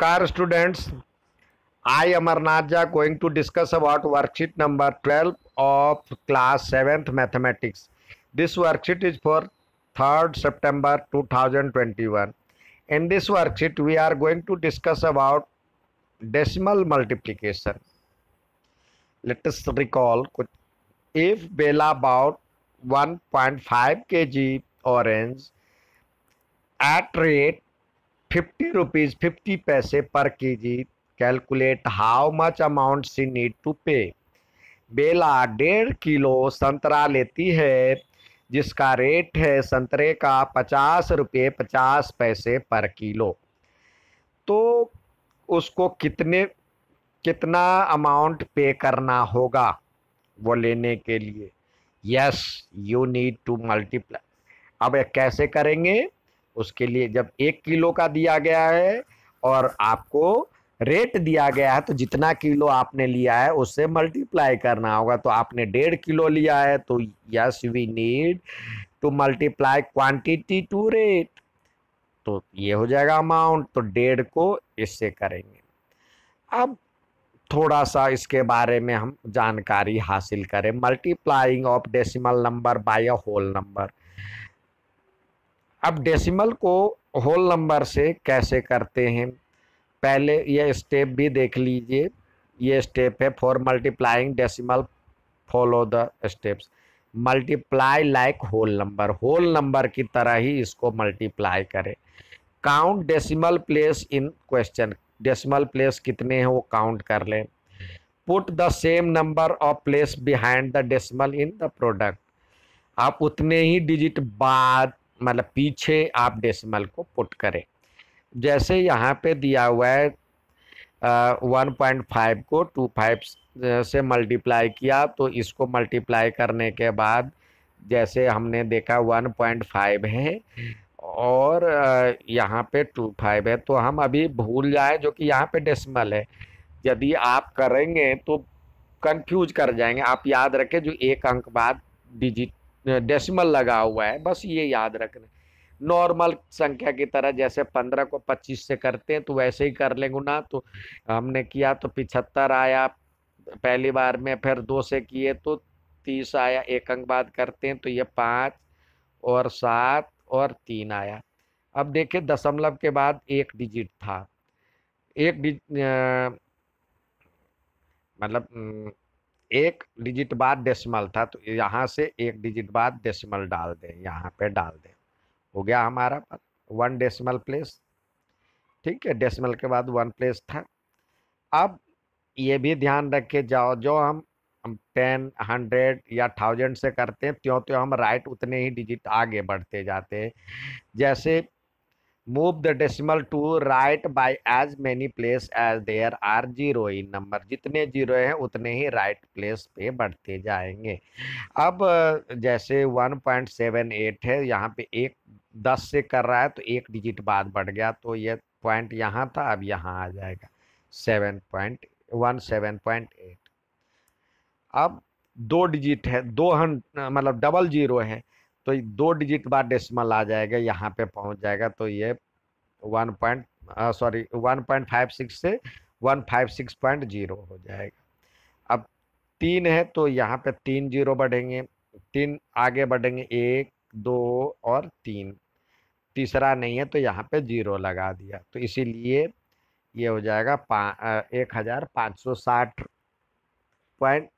Namaskar students. I am Arnarja going to discuss about worksheet number 12 of class 7th mathematics. This worksheet is for 3rd September 2021. In this worksheet we are going to discuss about decimal multiplication. Let us recall if Bela bought 1.5 kg orange at rate rupees fifty पैसे पर K G calculate how much amount she need to pay बेला डेढ़ kilo संतरा लेती है जिसका rate है संतरे का पचास रुपये पचास पैसे पर किलो तो उसको कितने कितना अमाउंट पे करना होगा वो लेने के लिए yes you need to multiply अब कैसे करेंगे उसके लिए जब एक किलो का दिया गया है और आपको रेट दिया गया है तो जितना किलो आपने लिया है उससे मल्टीप्लाई करना होगा तो आपने डेढ़ किलो लिया है तो yes we need to multiply quantity to rate तो ये हो जाएगा अमाउंट तो डेढ़ को इससे करेंगे अब थोड़ा सा इसके बारे में हम जानकारी हासिल करें multiplying of decimal number by a whole number अब डेसिमल को होल नंबर से कैसे करते हैं पहले यह स्टेप भी देख लीजिए ये स्टेप है for multiplying decimal follow the steps multiply like whole number whole number की तरह ही इसको मल्टीप्लाई करें count decimal place in question decimal place कितने हैं वो काउंट कर लें put the same number of place behind the decimal in the product आप उतने ही डिजिट बाद मतलब पीछे आप डेसिमल को पुट करें जैसे यहाँ पे दिया हुआ है वन पॉइंट फाइव को टू फाइव से मल्टीप्लाई किया तो इसको मल्टीप्लाई करने के बाद जैसे हमने देखा वन पॉइंट फाइव है और यहाँ पे टू फाइव है तो हम अभी भूल जाए जो कि यहाँ पे डेसिमल है यदि आप करेंगे तो कंफ्यूज कर जाएंगे आप याद रखें जो एक अंक बाद डिजिट डेसिमल लगा हुआ है बस ये याद रखना नॉर्मल संख्या की तरह जैसे पंद्रह को पच्चीस से करते हैं तो वैसे ही कर लेंगे ना तो हमने किया तो पिछहत्तर आया पहली बार में फिर दो से किए तो तीस आया एक अंक बाद करते हैं तो ये पाँच और सात और तीन आया अब देखिए दशमलव के बाद एक डिजिट था एक डिज मतलब हम्म, एक डिजिट बाद डेसिमल था तो यहाँ से एक डिजिट बाद डेसिमल डाल दें यहाँ पे डाल दें हो गया हमारा वन डेसिमल प्लेस ठीक है डेसिमल के बाद वन प्लेस था अब ये भी ध्यान रखे जाओ जो हम टेन हंड्रेड या थाउजेंड से करते हैं त्यों त्यों हम राइट उतने ही डिजिट आगे बढ़ते जाते हैं जैसे move the decimal to right by as many place as there are zero in number जितने जीरो हैं उतने ही right प्लेस पे बढ़ते जाएंगे अब जैसे 1.78 है यहाँ पे एक दस से कर रहा है तो एक डिजिट बाद बढ़ गया तो ये पॉइंट यहाँ था अब यहाँ आ जाएगा seven point one seven point eight अब दो डिजिट है दो हंड मतलब डबल जीरो है तो दो डिजिट बाद डेसिमल आ जाएगा यहाँ पे पहुँच जाएगा तो ये one point sorry one point five six से one five six point zero हो जाएगा अब तीन है तो यहाँ पे तीन जीरो बढ़ेंगे तीन आगे बढ़ेंगे एक दो और तीन तीसरा नहीं है तो यहाँ पे जीरो लगा दिया तो इसीलिए ये हो जाएगा एक हज़ार पाँच सौ साठ पॉइंट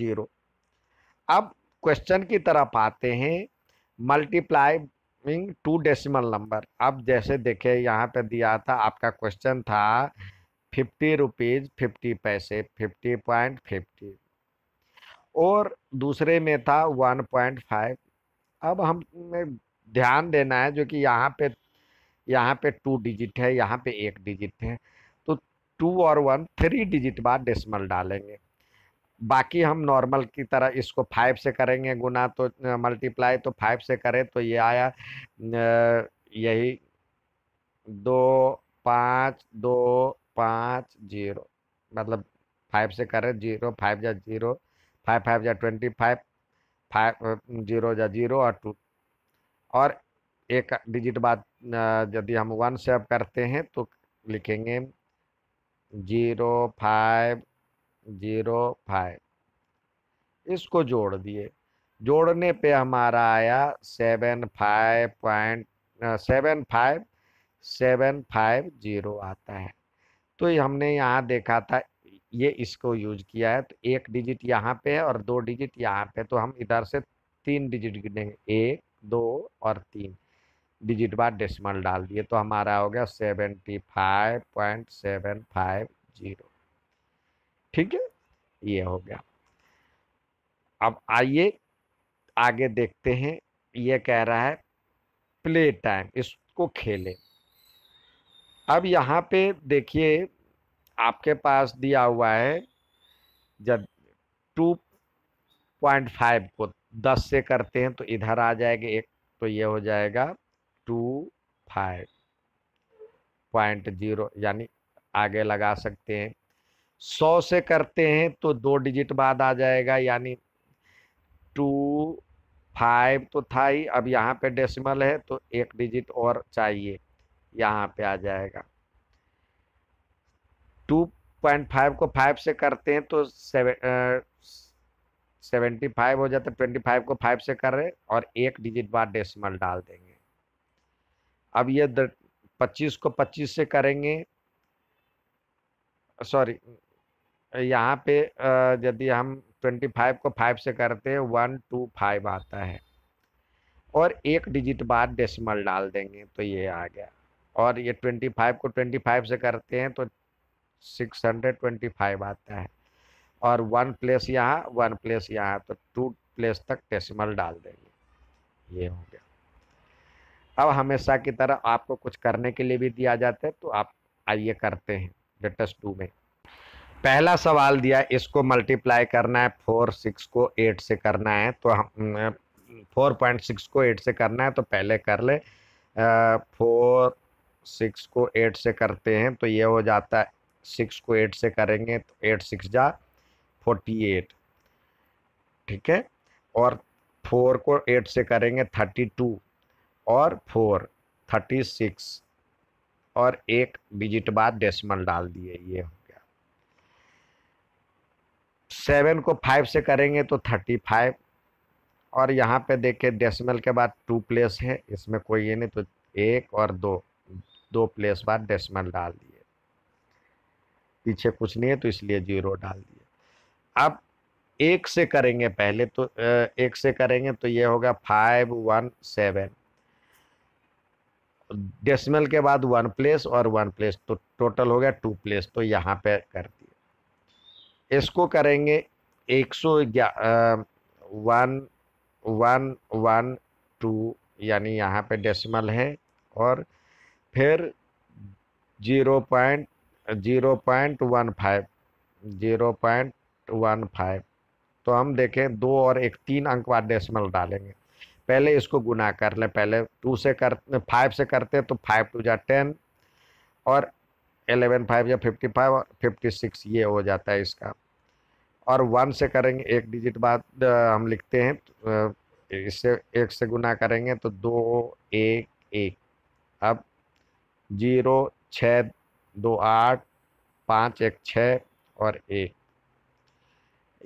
जीरो अब क्वेश्चन की तरफ आते हैं मीन टू डेसिमल नंबर अब जैसे देखे यहाँ पे दिया था आपका क्वेश्चन था फिफ्टी रुपीज़ फिफ्टी पैसे फिफ्टी पॉइंट फिफ्टी और दूसरे में था वन पॉइंट फाइव अब हमें ध्यान देना है जो कि यहाँ पे यहाँ पे टू डिजिट है यहाँ पे एक डिजिट है तो टू और वन थ्री डिजिट बाद डेसिमल डालेंगे बाकी हम नॉर्मल की तरह इसको फाइव से करेंगे गुना तो मल्टीप्लाई तो फाइव से करें तो ये आया यही दो पाँच दो पाँच जीरो मतलब फाइव से करें जीरो फाइव या जीरो फाइव फाइव या ट्वेंटी फाइव फाइव जीरो या जीरो और टू और एक डिजिट बाद यदि हम वन से करते हैं तो लिखेंगे जीरो फाइव जीरो फाइव इसको जोड़ दिए जोड़ने पे हमारा आया seven five point seven five seven five zero आता है तो हमने यहाँ देखा था ये इसको यूज किया है तो एक डिजिट यहाँ पे है और दो डिजिट यहाँ पे तो हम इधर से तीन डिजिट गिनेंगे एक दो और तीन डिजिट बाद डेसिमल डाल दिए तो हमारा हो गया seventy five point seven five zero ठीक है ये हो गया अब आइए आगे देखते हैं ये कह रहा है प्ले टाइम इसको खेलें अब यहाँ पे देखिए आपके पास दिया हुआ है जब टू पॉइंट फाइव को दस से करते हैं तो इधर आ जाएगा एक तो ये हो जाएगा टू फाइव पॉइंट जीरो यानी आगे लगा सकते हैं सौ से करते हैं तो दो डिजिट बाद आ जाएगा यानी टू फाइव तो था ही अब यहाँ पे डेसिमल है तो एक डिजिट और चाहिए यहाँ पे आ जाएगा टू पॉइंट फाइव को फाइव से करते हैं तो सेवेंटी फाइव हो जाता है ट्वेंटी फाइव को फाइव से कर रहे और एक डिजिट बाद डेसिमल डाल देंगे अब ये पच्चीस को पच्चीस से करेंगे सॉरी यहाँ पे यदि हम 25 को 5 से करते हैं वन टू फाइव आता है और एक डिजिट बाद डेसिमल डाल देंगे तो ये आ गया और ये 25 को 25 से करते हैं तो 625 आता है और वन प्लेस यहाँ वन प्लेस यहाँ तो टू प्लेस तक डेसिमल डाल देंगे ये हो गया अब हमेशा की तरह आपको कुछ करने के लिए भी दिया जाता है तो आप आइए करते हैं लेटेस्ट टू में पहला सवाल दिया इसको मल्टीप्लाई करना है फोर सिक्स को एट से करना है तो हम फोर पॉइंट सिक्स को एट से करना है तो पहले कर ले फोर सिक्स को एट से करते हैं तो ये हो जाता है सिक्स को एट से करेंगे तो एट सिक्स जा फोर्टी एट ठीक है और फोर को एट से करेंगे थर्टी टू और फोर थर्टी सिक्स और एक डिजिट बाद डेसिमल डाल दिए ये सेवन को फाइव से करेंगे तो थर्टी फाइव और यहाँ पे देखे डेसिमल के बाद टू प्लेस है इसमें कोई ये नहीं तो एक और दो दो प्लेस बाद डेसिमल डाल दिए पीछे कुछ नहीं है तो इसलिए जीरो डाल दिए अब एक से करेंगे पहले तो एक से करेंगे तो ये होगा फाइव वन सेवन डेसिमल के बाद वन प्लेस और वन प्लेस तो टोटल हो गया टू प्लेस तो यहाँ पे कर इसको करेंगे एक सौ वन वन वन टू यानी यहाँ पे डेसिमल है और फिर zero point zero point one five zero point one five तो हम देखें दो और एक तीन अंक बाद डेसिमल डालेंगे पहले इसको गुना कर लें पहले टू से कर फाइव से करते तो फाइव टू जा टेन और एलेवन फाइव या फिफ्टी फाइव फिफ्टी सिक्स ये हो जाता है इसका और वन से करेंगे एक डिजिट बाद हम लिखते हैं इससे एक से गुना करेंगे तो दो एक एक अब जीरो छ दो आठ पाँच एक छ और एक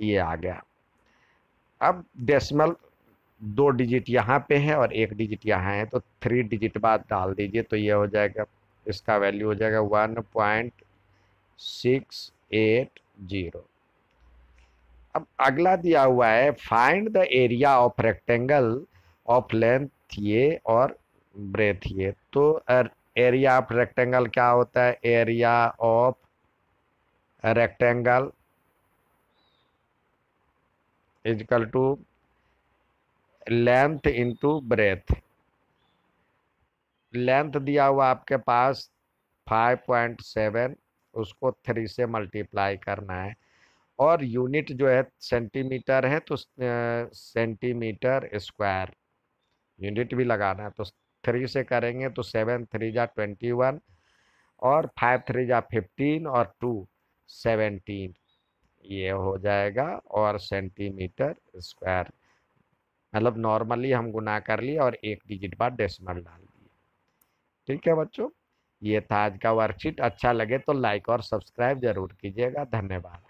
ये आ गया अब डेसिमल दो डिजिट यहाँ पे है और एक डिजिट यहाँ है तो थ्री डिजिट बाद डाल दीजिए तो ये हो जाएगा इसका वैल्यू हो जाएगा one point six eight zero अब अगला दिया हुआ है find the area of rectangle of length ये और ब्रेथ ये तो एरिया ऑफ रेक्टेंगल क्या होता है area of rectangle is equal to length into breadth length दिया हुआ आपके पास 5.7 उसको थ्री से मल्टीप्लाई करना है और यूनिट जो है सेंटीमीटर है तो सेंटीमीटर स्क्वायर यूनिट भी लगाना है तो थ्री से करेंगे तो सेवन थ्री जा ट्वेंटी वन और फाइव थ्री जा फिफ्टीन और टू सेवेंटीन ये हो जाएगा और सेंटीमीटर स्क्वायर मतलब नॉर्मली हम गुना कर लिए और एक डिजिट बाद डेसिमल डाल ठीक है बच्चों ये था आज का वर्कशीट अच्छा लगे तो लाइक और सब्सक्राइब जरूर कीजिएगा धन्यवाद